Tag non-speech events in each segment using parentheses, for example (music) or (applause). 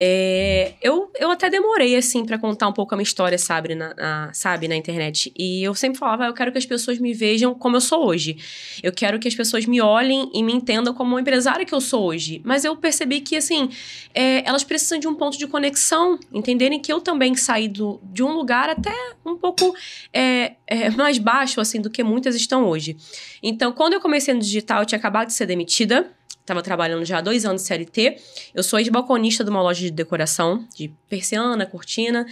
É, eu eu até demorei, assim, para contar um pouco a minha história, sabe na, sabe, na internet. E eu sempre falava, eu quero que as pessoas me vejam como eu sou hoje. Eu quero que as pessoas me olhem e me entendam como uma empresária que eu sou hoje. Mas eu percebi que, assim, é, elas precisam de um ponto de conexão, entenderem que eu também saí do, de um lugar até um pouco é, é, mais baixo, assim, do que muitas estão hoje. Então, quando eu comecei no digital, eu tinha acabado de ser demitida estava trabalhando já há dois anos de CLT. Eu sou ex-balconista de uma loja de decoração, de persiana, cortina.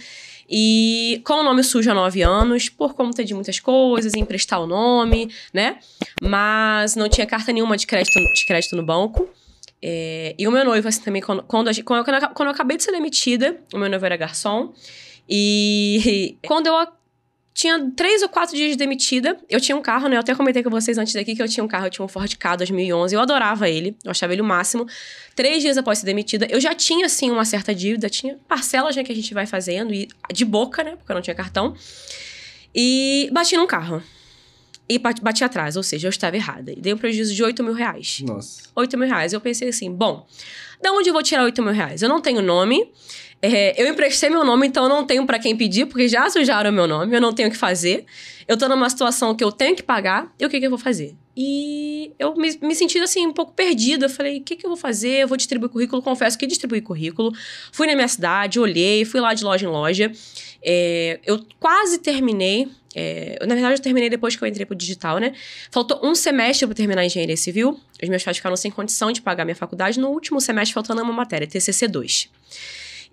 E com o nome sujo há nove anos, por conta de muitas coisas, emprestar o nome, né? Mas não tinha carta nenhuma de crédito, de crédito no banco. É, e o meu noivo, assim, também, quando, quando, quando, eu, quando eu acabei de ser demitida, o meu noivo era garçom. E (laughs) quando eu tinha três ou quatro dias de demitida. Eu tinha um carro, né? Eu até comentei com vocês antes daqui que eu tinha um carro. Eu tinha um Ford K 2011. Eu adorava ele. Eu achava ele o máximo. Três dias após ser demitida, eu já tinha, assim, uma certa dívida. Tinha parcelas, né? Que a gente vai fazendo. E de boca, né? Porque eu não tinha cartão. E bati num carro. E bati atrás, ou seja, eu estava errada. E dei um prejuízo de 8 mil reais. Nossa. 8 mil reais. Eu pensei assim, bom, da onde eu vou tirar 8 mil reais? Eu não tenho nome. É, eu emprestei meu nome, então eu não tenho para quem pedir, porque já sujaram meu nome, eu não tenho o que fazer. Eu tô numa situação que eu tenho que pagar, e o que, que eu vou fazer? E eu me, me senti assim, um pouco perdida. Eu falei, o que, que eu vou fazer? Eu vou distribuir currículo? Confesso que distribuí currículo. Fui na minha cidade, olhei, fui lá de loja em loja. É, eu quase terminei. É, na verdade, eu terminei depois que eu entrei pro digital, né? Faltou um semestre para terminar a engenharia civil. Os meus pais ficaram sem condição de pagar minha faculdade. No último semestre, faltando uma matéria, TCC 2.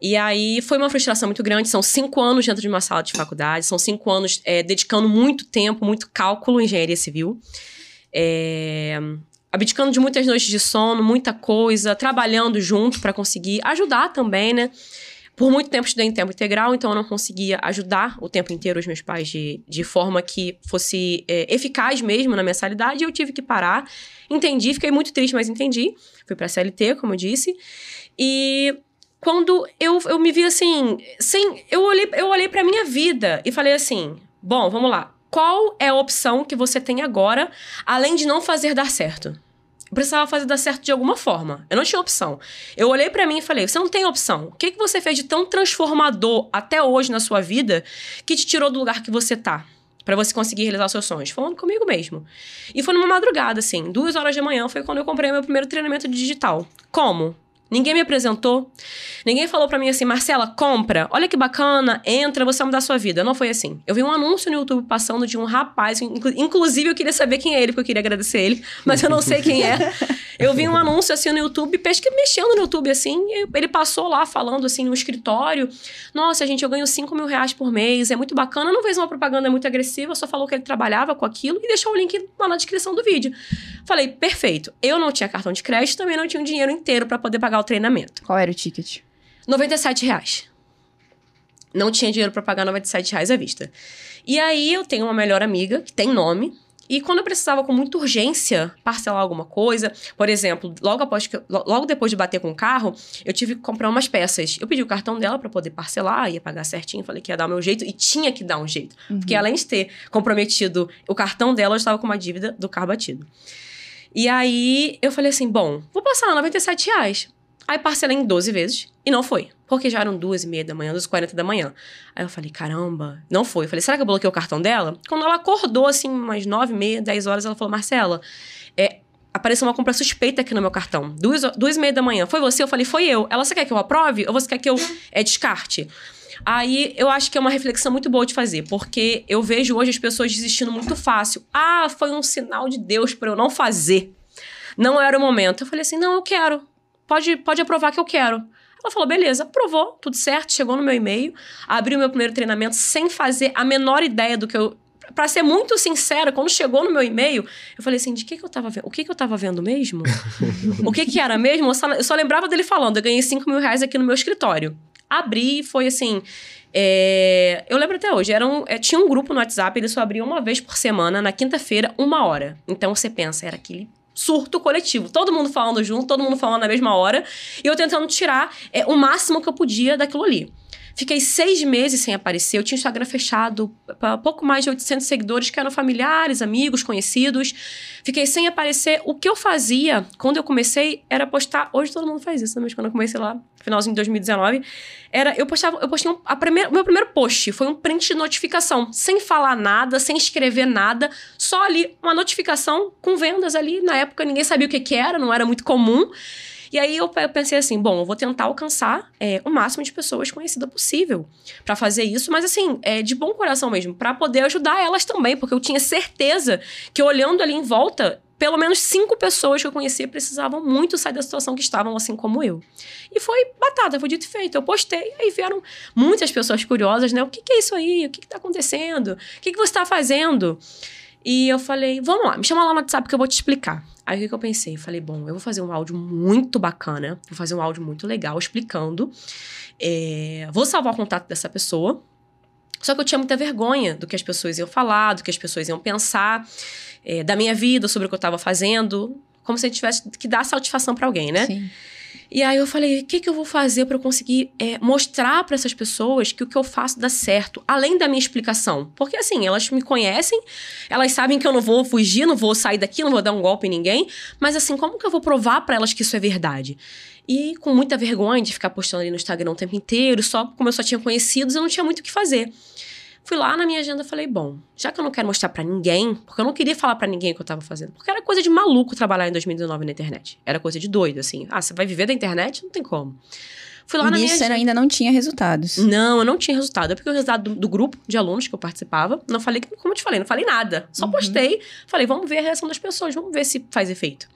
E aí foi uma frustração muito grande. São cinco anos dentro de uma sala de faculdade, são cinco anos é, dedicando muito tempo, muito cálculo em engenharia civil. É, abdicando de muitas noites de sono, muita coisa, trabalhando junto para conseguir ajudar também, né? Por muito tempo estudei em tempo integral, então eu não conseguia ajudar o tempo inteiro os meus pais de, de forma que fosse é, eficaz mesmo na mensalidade. Eu tive que parar, entendi, fiquei muito triste, mas entendi. Fui para a CLT, como eu disse, e quando eu, eu me vi assim, sem, eu olhei, eu olhei para minha vida e falei assim: "Bom, vamos lá. Qual é a opção que você tem agora além de não fazer dar certo?" Eu precisava fazer dar certo de alguma forma. Eu não tinha opção. Eu olhei para mim e falei: "Você não tem opção. O que que você fez de tão transformador até hoje na sua vida que te tirou do lugar que você tá?" para você conseguir realizar os seus sonhos. Falando comigo mesmo. E foi numa madrugada, assim, duas horas da manhã foi quando eu comprei meu primeiro treinamento digital. Como? Ninguém me apresentou. Ninguém falou para mim assim, Marcela, compra. Olha que bacana, entra, você vai mudar a sua vida. Não foi assim. Eu vi um anúncio no YouTube passando de um rapaz, inclusive eu queria saber quem é ele, porque eu queria agradecer ele, mas eu não sei quem é. (laughs) Eu vi um anúncio assim no YouTube, pesque, mexendo no YouTube assim, ele passou lá falando assim no escritório: Nossa, gente, eu ganho 5 mil reais por mês, é muito bacana. Não fez uma propaganda muito agressiva, só falou que ele trabalhava com aquilo e deixou o link lá na descrição do vídeo. Falei: Perfeito. Eu não tinha cartão de crédito, também não tinha o dinheiro inteiro para poder pagar o treinamento. Qual era o ticket? 97 reais não tinha dinheiro para pagar 97 reais à vista. E aí eu tenho uma melhor amiga, que tem nome, e quando eu precisava com muita urgência parcelar alguma coisa, por exemplo, logo, após que, logo depois de bater com o carro, eu tive que comprar umas peças. Eu pedi o cartão dela para poder parcelar, ia pagar certinho, falei que ia dar o meu jeito e tinha que dar um jeito. Uhum. Porque além de ter comprometido o cartão dela, eu estava com uma dívida do carro batido. E aí eu falei assim: bom, vou passar lá 97 reais. Aí parcelei em 12 vezes e não foi. Porque já eram duas e meia da manhã, duas quarenta da manhã. Aí eu falei, caramba, não foi. Eu falei, será que eu bloqueei o cartão dela? Quando ela acordou, assim, umas nove e meia, dez horas, ela falou, Marcela, é, apareceu uma compra suspeita aqui no meu cartão. Duas, duas e meia da manhã. Foi você? Eu falei, foi eu. Ela, você quer que eu aprove? Ou você quer que eu é, descarte? Aí eu acho que é uma reflexão muito boa de fazer, porque eu vejo hoje as pessoas desistindo muito fácil. Ah, foi um sinal de Deus para eu não fazer. Não era o momento. Eu falei assim, não, eu quero pode, pode aprovar que eu quero. Ela falou, beleza, aprovou, tudo certo, chegou no meu e-mail, abri o meu primeiro treinamento sem fazer a menor ideia do que eu. Pra ser muito sincera, quando chegou no meu e-mail, eu falei assim: de que, que eu tava vendo? O que, que eu tava vendo mesmo? (laughs) o que, que era mesmo? Eu só, eu só lembrava dele falando: eu ganhei 5 mil reais aqui no meu escritório. Abri, foi assim. É, eu lembro até hoje, era um, é, tinha um grupo no WhatsApp, ele só abria uma vez por semana, na quinta-feira, uma hora. Então você pensa, era aquele surto coletivo. Todo mundo falando junto, todo mundo falando na mesma hora, e eu tentando tirar é, o máximo que eu podia daquilo ali. Fiquei seis meses sem aparecer. Eu tinha o Instagram fechado para pouco mais de 800 seguidores, que eram familiares, amigos, conhecidos. Fiquei sem aparecer. O que eu fazia quando eu comecei era postar. Hoje todo mundo faz isso, né? mas quando eu comecei lá, finalzinho de 2019, era. Eu postava. Eu postei um, a primeira, o meu primeiro post foi um print de notificação, sem falar nada, sem escrever nada, só ali uma notificação com vendas ali. Na época ninguém sabia o que, que era, não era muito comum. E aí eu pensei assim, bom, eu vou tentar alcançar é, o máximo de pessoas conhecida possível para fazer isso, mas assim, é, de bom coração mesmo, para poder ajudar elas também, porque eu tinha certeza que olhando ali em volta, pelo menos cinco pessoas que eu conhecia precisavam muito sair da situação que estavam, assim como eu. E foi batata, foi dito e feito. Eu postei, aí vieram muitas pessoas curiosas, né? O que, que é isso aí? O que está acontecendo? O que, que você está fazendo? E eu falei, vamos lá, me chama lá no WhatsApp que eu vou te explicar. Aí o que, que eu pensei? Falei, bom, eu vou fazer um áudio muito bacana, vou fazer um áudio muito legal explicando. É, vou salvar o contato dessa pessoa. Só que eu tinha muita vergonha do que as pessoas iam falar, do que as pessoas iam pensar, é, da minha vida, sobre o que eu estava fazendo. Como se eu tivesse que dar satisfação para alguém, né? Sim. E aí eu falei, o que, que eu vou fazer para eu conseguir é, mostrar para essas pessoas que o que eu faço dá certo, além da minha explicação? Porque assim, elas me conhecem, elas sabem que eu não vou fugir, não vou sair daqui, não vou dar um golpe em ninguém, mas assim, como que eu vou provar para elas que isso é verdade? E com muita vergonha de ficar postando ali no Instagram o tempo inteiro, só como eu só tinha conhecidos, eu não tinha muito o que fazer. Fui lá na minha agenda falei, bom, já que eu não quero mostrar para ninguém, porque eu não queria falar para ninguém o que eu tava fazendo, porque era coisa de maluco trabalhar em 2019 na internet. Era coisa de doido, assim. Ah, você vai viver da internet? Não tem como. Fui lá e na minha. Você ainda não tinha resultados. Não, eu não tinha resultado. É porque o resultado do, do, grupo de alunos que eu participava, não falei, como eu te falei, não falei nada. Só uhum. postei, falei, vamos ver a reação das pessoas, vamos ver se faz efeito.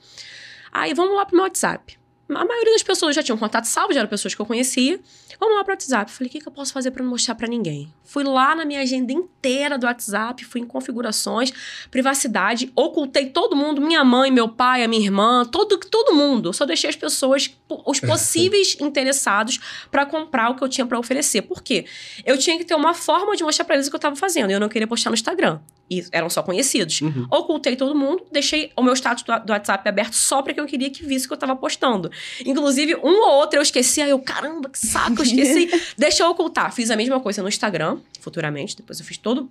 Aí vamos lá pro meu WhatsApp a maioria das pessoas já tinham contato salvo, já eram pessoas que eu conhecia. Vamos lá para o WhatsApp. Falei, o que, que eu posso fazer para não mostrar para ninguém? Fui lá na minha agenda inteira inteira do WhatsApp, fui em configurações, privacidade, ocultei todo mundo, minha mãe, meu pai, a minha irmã, todo, todo mundo. só deixei as pessoas, os (laughs) possíveis interessados, para comprar o que eu tinha para oferecer. Por quê? Eu tinha que ter uma forma de mostrar para eles o que eu estava fazendo. Eu não queria postar no Instagram. E eram só conhecidos. Uhum. Ocultei todo mundo, deixei o meu status do, do WhatsApp aberto só para que eu queria que visse o que eu estava postando. Inclusive, um ou outro eu esqueci, aí eu, caramba, que saco, eu esqueci. (laughs) Deixa eu ocultar. Fiz a mesma coisa no Instagram futuramente. Depois eu fiz todo.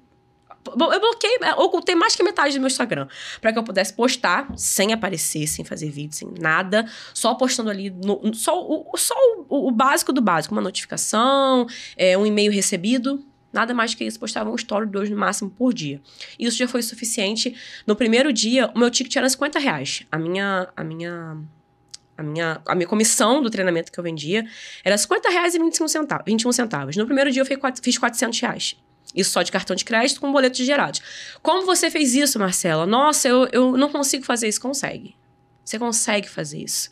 eu bloqueei, é, ocultei mais que metade do meu Instagram para que eu pudesse postar sem aparecer, sem fazer vídeo, sem nada, só postando ali, no, só, o, só o, o, básico do básico, uma notificação, é, um e-mail recebido, Nada mais que isso, postava um story, dois no máximo por dia. Isso já foi suficiente. No primeiro dia, o meu ticket era 50 reais. A minha, a minha a minha, a minha comissão do treinamento que eu vendia era 50 reais e 25 centavos, 21 centavos. No primeiro dia eu fiz, fiz 400 reais. Isso só de cartão de crédito com boletos gerados. Como você fez isso, Marcela? Nossa, eu, eu não consigo fazer isso. Consegue. Você consegue fazer isso.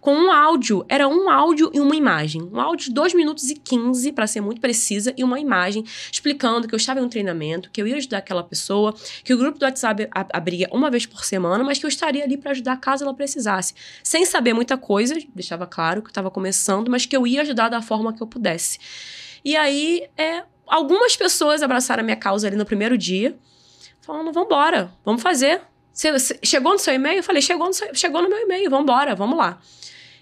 Com um áudio, era um áudio e uma imagem. Um áudio de 2 minutos e 15, para ser muito precisa, e uma imagem explicando que eu estava em um treinamento, que eu ia ajudar aquela pessoa, que o grupo do WhatsApp abria uma vez por semana, mas que eu estaria ali para ajudar caso ela precisasse. Sem saber muita coisa, deixava claro que eu estava começando, mas que eu ia ajudar da forma que eu pudesse. E aí, é, algumas pessoas abraçaram a minha causa ali no primeiro dia, falando: vamos embora, vamos fazer, você, chegou no seu e-mail? Eu falei, chegou no, seu, chegou no meu e-mail, vambora, vamos lá.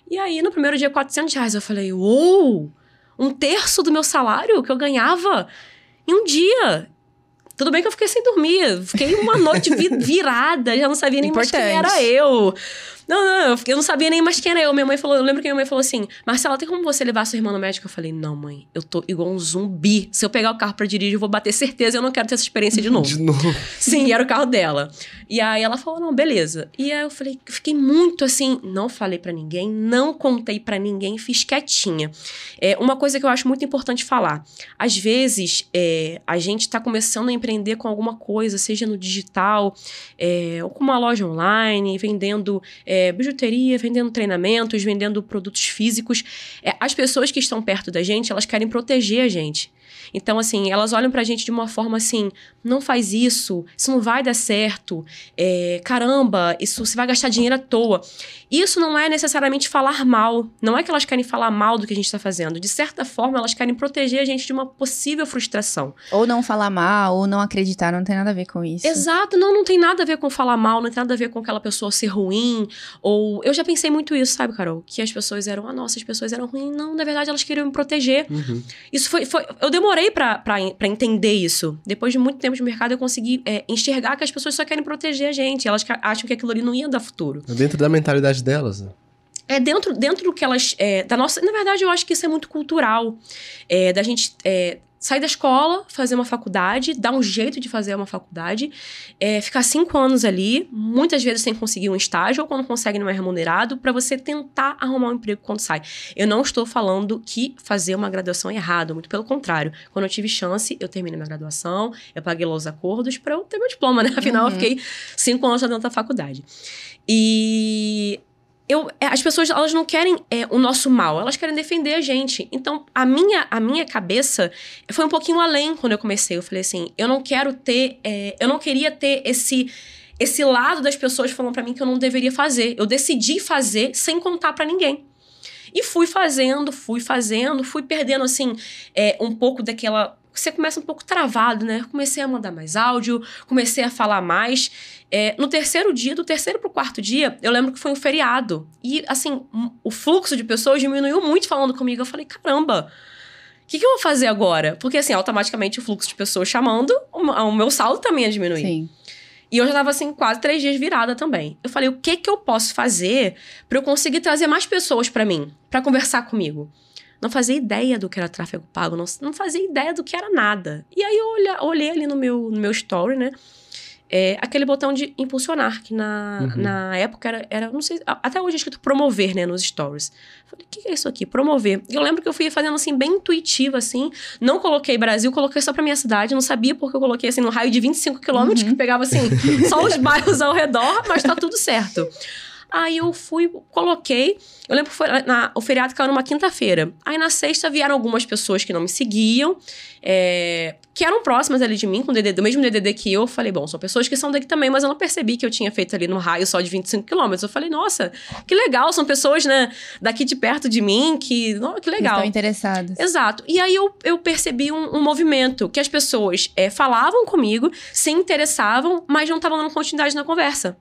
E aí, no primeiro dia, 400 reais. Eu falei, uou! Um terço do meu salário que eu ganhava em um dia. Tudo bem que eu fiquei sem dormir. Fiquei uma noite (laughs) virada, já não sabia nem Importante. mais quem era eu. Não, não, eu, eu não sabia nem mais quem era eu. Minha mãe falou, eu lembro que minha mãe falou assim: Marcela, tem como você levar sua irmã no médico? Eu falei, não, mãe, eu tô igual um zumbi. Se eu pegar o carro pra dirigir, eu vou bater certeza, eu não quero ter essa experiência de novo. (laughs) De novo. Sim, era o carro dela. E aí ela falou, não, beleza. E aí eu falei, eu fiquei muito assim, não falei para ninguém, não contei para ninguém, fiz quietinha. É, uma coisa que eu acho muito importante falar. Às vezes, é, a gente tá começando a empreender com alguma coisa, seja no digital, é, ou com uma loja online, vendendo. É, é, bijuteria, vendendo treinamentos, vendendo produtos físicos. É, as pessoas que estão perto da gente, elas querem proteger a gente. Então, assim, elas olham pra gente de uma forma assim: não faz isso, isso não vai dar certo, é, caramba, isso você vai gastar dinheiro à toa. Isso não é necessariamente falar mal, não é que elas querem falar mal do que a gente está fazendo. De certa forma, elas querem proteger a gente de uma possível frustração. Ou não falar mal, ou não acreditar, não tem nada a ver com isso. Exato, não, não tem nada a ver com falar mal, não tem nada a ver com aquela pessoa ser ruim. Ou eu já pensei muito isso, sabe, Carol? Que as pessoas eram, ah, nossa, as pessoas eram ruins. Não, na verdade, elas queriam me proteger. Uhum. Isso foi, foi. Eu demorei demorei para entender isso. Depois de muito tempo de mercado, eu consegui é, enxergar que as pessoas só querem proteger a gente. Elas acham que aquilo ali não ia dar futuro. É dentro da mentalidade delas, né? É dentro, dentro do que elas. É, da nossa, na verdade, eu acho que isso é muito cultural. É, da gente é, sair da escola, fazer uma faculdade, dar um jeito de fazer uma faculdade, é, ficar cinco anos ali, muitas vezes sem conseguir um estágio ou quando consegue não é remunerado, para você tentar arrumar um emprego quando sai. Eu não estou falando que fazer uma graduação é errado, muito pelo contrário. Quando eu tive chance, eu terminei minha graduação, eu paguei lá os acordos para eu ter meu diploma, né? Afinal, uhum. eu fiquei cinco anos dentro da faculdade. E eu, é, as pessoas elas não querem é, o nosso mal, elas querem defender a gente. Então, a minha, a minha cabeça foi um pouquinho além quando eu comecei. Eu falei assim: eu não quero ter, é, eu não queria ter esse esse lado das pessoas falando para mim que eu não deveria fazer. Eu decidi fazer sem contar para ninguém. E fui fazendo, fui fazendo, fui perdendo, assim, é, um pouco daquela você começa um pouco travado, né? Comecei a mandar mais áudio, comecei a falar mais. É, no terceiro dia, do terceiro pro quarto dia, eu lembro que foi um feriado. E, assim, o fluxo de pessoas diminuiu muito falando comigo. Eu falei, caramba, o que, que, eu vou fazer agora? Porque, assim, automaticamente o fluxo de pessoas chamando, o meu saldo também ia diminuir. Sim. E eu já tava, assim, quase três dias virada também. Eu falei, o que que eu posso fazer para eu conseguir trazer mais pessoas para mim, para conversar comigo? não fazia ideia do que era tráfego pago, não, não fazia ideia do que era nada. E aí eu olhei, olhei ali no meu, no meu story, né? É, aquele botão de impulsionar, que na, uhum. na época era, era, não sei, até hoje é escrito promover, né, nos stories. Falei, o que é isso aqui? Promover. Eu lembro que eu fui fazendo assim, bem intuitiva, assim, não coloquei Brasil, coloquei só pra minha cidade, não sabia porque eu coloquei, assim, no raio de 25 quilômetros, uhum. que pegava, assim, só os (laughs) bairros ao redor, mas tá tudo certo. Aí eu fui, coloquei. Eu lembro que foi na, o feriado caiu numa quinta-feira. Aí na sexta vieram algumas pessoas que não me seguiam, é, que eram próximas ali de mim, com o DDD, mesmo DDD que eu. eu falei, bom, são pessoas que são daqui também, mas eu não percebi que eu tinha feito ali no raio só de 25 quilômetros. Eu falei, nossa, que legal, são pessoas, né, daqui de perto de mim, que, oh, que legal. Estão interessadas. Exato. E aí eu, eu percebi um, um movimento, que as pessoas é, falavam comigo, se interessavam, mas não estavam dando continuidade na conversa.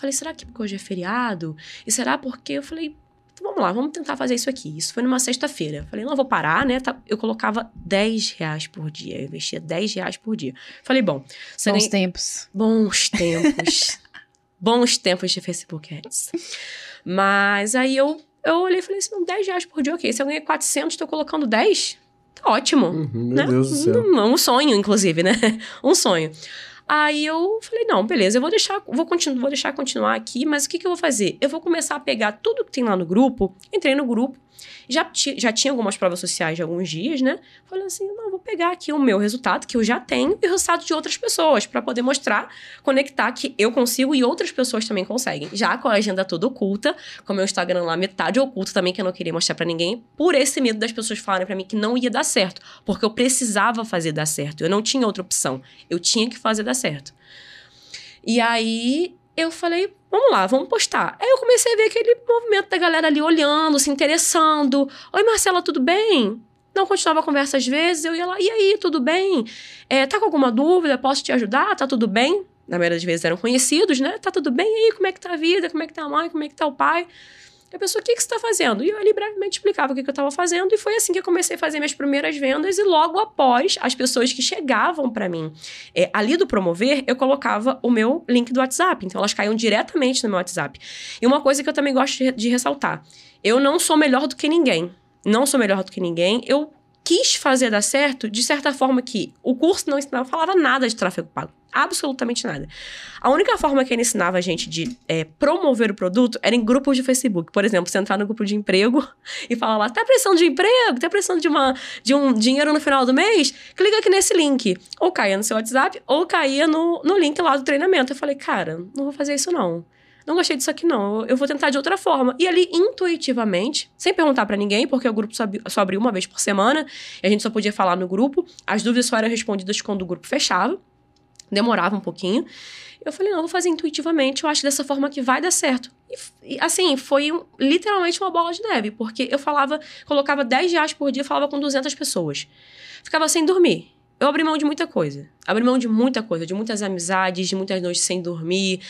Falei, será que porque hoje é feriado? E será porque eu falei, vamos lá, vamos tentar fazer isso aqui. Isso foi numa sexta-feira. Falei, não, vou parar, né? Tá, eu colocava 10 reais por dia, eu investia 10 reais por dia. Falei, bom... Serei... Bons tempos. Bons tempos. (laughs) Bons tempos de Facebook Ads. Mas aí eu, eu olhei e falei assim, 10 reais por dia, ok. Se eu ganhei 400, estou colocando 10, tá ótimo. Uhum, né? meu Deus do céu. Um, uhum, é um sonho, inclusive, né? (laughs) um sonho. Aí eu falei, não, beleza, eu vou deixar, vou, continuar vou deixar continuar aqui, mas o que, que eu vou fazer? Eu vou começar a pegar tudo que tem lá no grupo, entrei no grupo, já, já tinha algumas provas sociais de alguns dias, né? Falei assim, não, vou pegar aqui o meu resultado, que eu já tenho, e o resultado de outras pessoas, para poder mostrar, conectar que eu consigo e outras pessoas também conseguem. Já com a agenda toda oculta, com o meu Instagram lá metade oculto também, que eu não queria mostrar para ninguém, por esse medo das pessoas falarem para mim que não ia dar certo, porque eu precisava fazer dar certo, eu não tinha outra opção, eu tinha que fazer dar certo. E aí eu falei, vamos lá, vamos postar. Aí eu comecei a ver aquele movimento da galera ali olhando, se interessando. Oi, Marcela, tudo bem? Não continuava a conversa às vezes, eu ia lá, e aí, tudo bem? É, tá com alguma dúvida? Posso te ajudar? Tá tudo bem? Na maioria das vezes eram conhecidos, né? Tá tudo bem? E aí, como é que tá a vida? Como é que tá a mãe? Como é que tá o pai? E a pessoa, o que, que você está fazendo? E eu ali brevemente explicava o que, que eu estava fazendo. E foi assim que eu comecei a fazer minhas primeiras vendas. E logo após, as pessoas que chegavam para mim é, ali do promover, eu colocava o meu link do WhatsApp. Então elas caíam diretamente no meu WhatsApp. E uma coisa que eu também gosto de, de ressaltar: eu não sou melhor do que ninguém. Não sou melhor do que ninguém. Eu quis fazer dar certo, de certa forma que o curso não ensinava, falava nada de tráfego pago. Absolutamente nada. A única forma que ele ensinava a gente de é, promover o produto era em grupos de Facebook. Por exemplo, você entrar no grupo de emprego (laughs) e falar lá, tá precisando de emprego? Tá precisando de, uma, de um dinheiro no final do mês? Clica aqui nesse link. Ou caía no seu WhatsApp, ou caía no, no link lá do treinamento. Eu falei, cara, não vou fazer isso não não gostei disso aqui não, eu vou tentar de outra forma. E ali, intuitivamente, sem perguntar para ninguém, porque o grupo só abriu uma vez por semana, e a gente só podia falar no grupo, as dúvidas só eram respondidas quando o grupo fechava, demorava um pouquinho. Eu falei, não, vou fazer intuitivamente, eu acho dessa forma que vai dar certo. E, assim, foi um, literalmente uma bola de neve, porque eu falava, colocava 10 reais por dia, falava com 200 pessoas. Ficava sem dormir eu abri mão de muita coisa. Abri mão de muita coisa, de muitas amizades, de muitas noites sem dormir,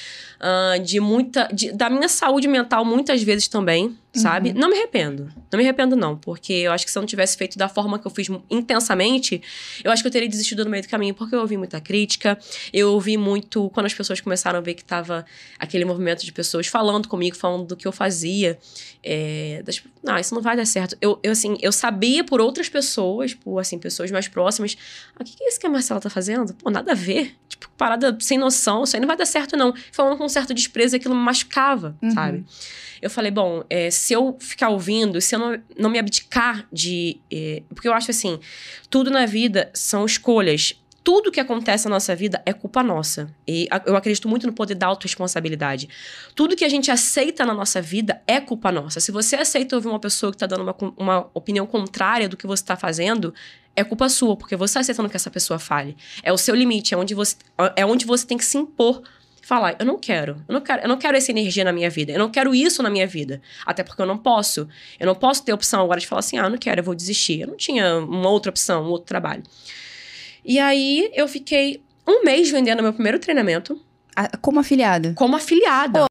uh, de muita. De, da minha saúde mental, muitas vezes também sabe? Uhum. Não me arrependo. Não me arrependo, não. Porque eu acho que se eu não tivesse feito da forma que eu fiz intensamente, eu acho que eu teria desistido no meio do caminho, porque eu ouvi muita crítica, eu ouvi muito quando as pessoas começaram a ver que tava aquele movimento de pessoas falando comigo, falando do que eu fazia. É, das, não, isso não vai dar certo. Eu, eu, assim, eu sabia por outras pessoas, por, assim, pessoas mais próximas, ah, o que é isso que a Marcela tá fazendo? Pô, nada a ver. Tipo, parada sem noção, isso aí não vai dar certo, não. Falando com um certo desprezo, aquilo me machucava, uhum. sabe? Eu falei, bom, é, se eu ficar ouvindo, se eu não, não me abdicar de. Eh, porque eu acho assim: tudo na vida são escolhas. Tudo que acontece na nossa vida é culpa nossa. E eu acredito muito no poder da autorresponsabilidade. Tudo que a gente aceita na nossa vida é culpa nossa. Se você aceita ouvir uma pessoa que está dando uma, uma opinião contrária do que você está fazendo, é culpa sua, porque você está aceitando que essa pessoa fale. É o seu limite, é onde você, é onde você tem que se impor falar, eu não quero, eu não quero, eu não quero essa energia na minha vida, eu não quero isso na minha vida. Até porque eu não posso. Eu não posso ter opção agora de falar assim, ah, eu não quero, eu vou desistir. Eu não tinha uma outra opção, um outro trabalho. E aí eu fiquei um mês vendendo meu primeiro treinamento. Como afiliada? Como afiliada. Oh.